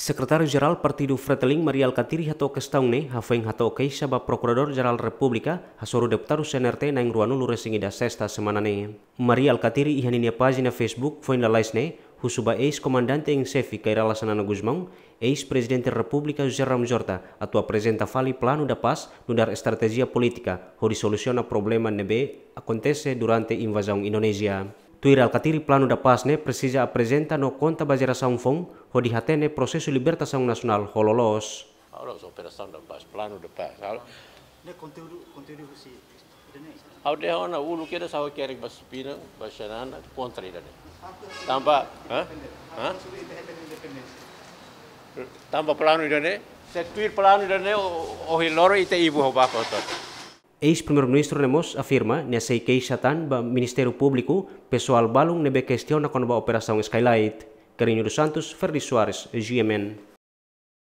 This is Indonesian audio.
Sekretaris Geral Partido Fratelin Maria Alkatiri hato kestaune hafeng hato keisa Prokurador Procurador Republika hasoro deputaru senerte naing ruanu ingruanu luresingida sesta semanane. Alkatiri ihan ihaninia página Facebook foi na husuba eis komandante em sefi kaira lasanana Guzmang eis presidente Republika República José atua apresenta fali plano da paz nudar estrategia politika hori solusiona problema nebe akontese durante invasaung Indonesia. Tuir Alkatiri plano da paz ne presija apresenta no konta bajera saung Fong, ho dihatene prosesu libertação nasional ho lolos. Auros operação da paz, plano de paz. Ne conteúdo, conteúdo você Au de ona ulu kira saho kere basupina basanana kontra ida ne. Tanpa, ha? Ha? Tanpa plano ida ne. Setuir plano ida ne ohi loro ite ibu ho bakotot. Ex-primeiro-ministro Nemos afirma nessa queixa tan ba Ministério Público pessoal balung nebe questiona quando ba operação Skylight. Carlinhos dos Santos, Ferdi Soares, GMN